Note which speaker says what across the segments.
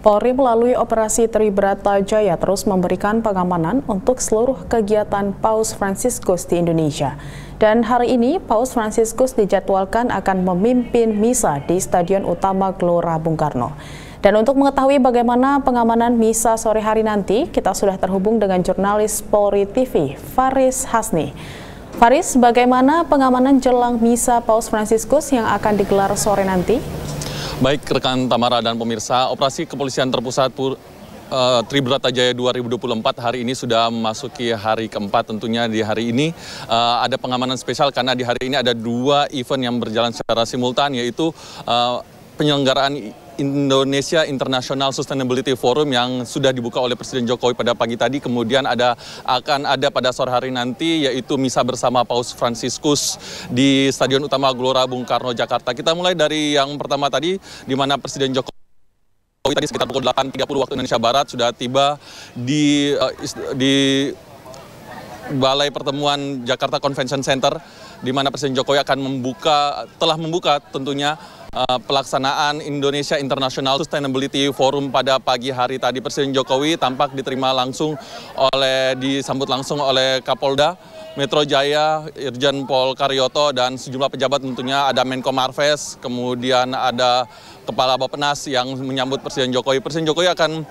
Speaker 1: Polri melalui operasi Tribrata Jaya terus memberikan pengamanan untuk seluruh kegiatan Paus Franciscus di Indonesia. Dan hari ini Paus Franciscus dijadwalkan akan memimpin misa di Stadion Utama Gelora Bung Karno. Dan untuk mengetahui bagaimana pengamanan misa sore hari nanti, kita sudah terhubung dengan jurnalis Polri TV, Faris Hasni. Faris, bagaimana pengamanan jelang misa Paus Franciscus yang akan digelar sore nanti?
Speaker 2: Baik rekan Tamara dan pemirsa, operasi kepolisian terpusat Pur uh, Tribrata Jaya 2024 hari ini sudah memasuki hari keempat tentunya di hari ini uh, ada pengamanan spesial karena di hari ini ada dua event yang berjalan secara simultan yaitu uh, penyelenggaraan Indonesia International Sustainability Forum yang sudah dibuka oleh Presiden Jokowi pada pagi tadi. Kemudian ada akan ada pada sore hari nanti yaitu misa bersama Paus Franciscus di Stadion Utama Gelora Bung Karno Jakarta. Kita mulai dari yang pertama tadi di mana Presiden Jokowi tadi sekitar pukul 8.30 waktu Indonesia Barat sudah tiba di eh, di Balai Pertemuan Jakarta Convention Center di mana Presiden Jokowi akan membuka telah membuka tentunya Eh, pelaksanaan Indonesia International Sustainability Forum pada pagi hari tadi Presiden Jokowi tampak diterima langsung oleh disambut langsung oleh Kapolda Metro Jaya, Irjen Pol Karyoto dan sejumlah pejabat tentunya ada Menko Marves, kemudian ada Kepala Bapenas yang menyambut Presiden Jokowi. Presiden Jokowi akan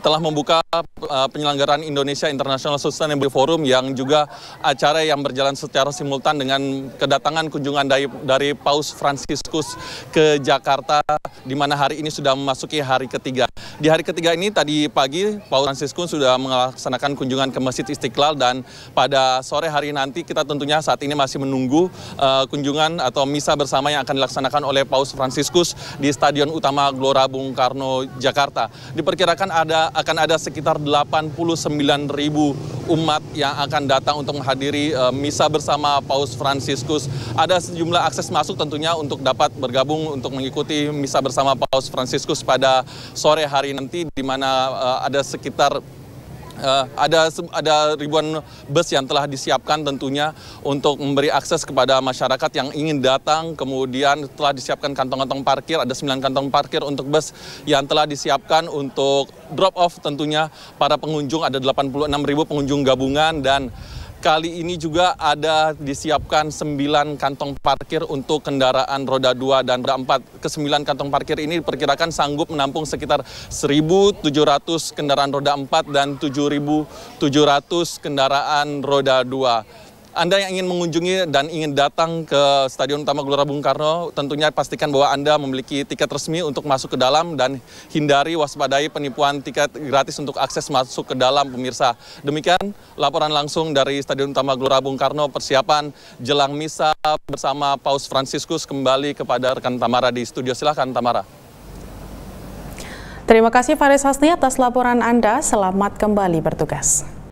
Speaker 2: telah membuka eh, penyelenggaraan Indonesia International Sustainable Forum yang juga acara yang berjalan secara simultan dengan kedatangan kunjungan dari, dari Paus Franciscus ke Jakarta di mana hari ini sudah memasuki hari ketiga. Di hari ketiga ini tadi pagi Paus Franciscus sudah melaksanakan kunjungan ke Masjid Istiqlal dan pada sore hari nanti kita tentunya saat ini masih menunggu uh, kunjungan atau misa bersama yang akan dilaksanakan oleh Paus Franciscus di Stadion Utama Gelora Bung Karno Jakarta. Diperkirakan ada ada akan ada sekitar 89 ribu umat yang akan datang untuk menghadiri e, misa bersama Paus Franciscus. Ada sejumlah akses masuk tentunya untuk dapat bergabung untuk mengikuti misa bersama Paus Franciscus pada sore hari nanti di mana e, ada sekitar Uh, ada ada ribuan bus yang telah disiapkan tentunya untuk memberi akses kepada masyarakat yang ingin datang. Kemudian telah disiapkan kantong-kantong parkir, ada 9 kantong parkir untuk bus yang telah disiapkan untuk drop off tentunya para pengunjung ada 86 ribu pengunjung gabungan dan Kali ini juga ada disiapkan 9 kantong parkir untuk kendaraan roda 2 dan roda 4. Ke-9 kantong parkir ini diperkirakan sanggup menampung sekitar 1.700 kendaraan roda 4 dan 7.700 kendaraan roda 2. Anda yang ingin mengunjungi dan ingin datang ke Stadion Utama Gelora Bung Karno, tentunya pastikan bahwa Anda memiliki tiket resmi untuk masuk ke dalam dan hindari waspadai penipuan tiket gratis untuk akses masuk ke dalam pemirsa. Demikian laporan langsung dari Stadion Utama Gelora Bung Karno persiapan jelang misa bersama Paus Fransiskus kembali kepada rekan Tamara di studio. Silahkan Tamara.
Speaker 1: Terima kasih Faris Hasni atas laporan Anda. Selamat kembali bertugas.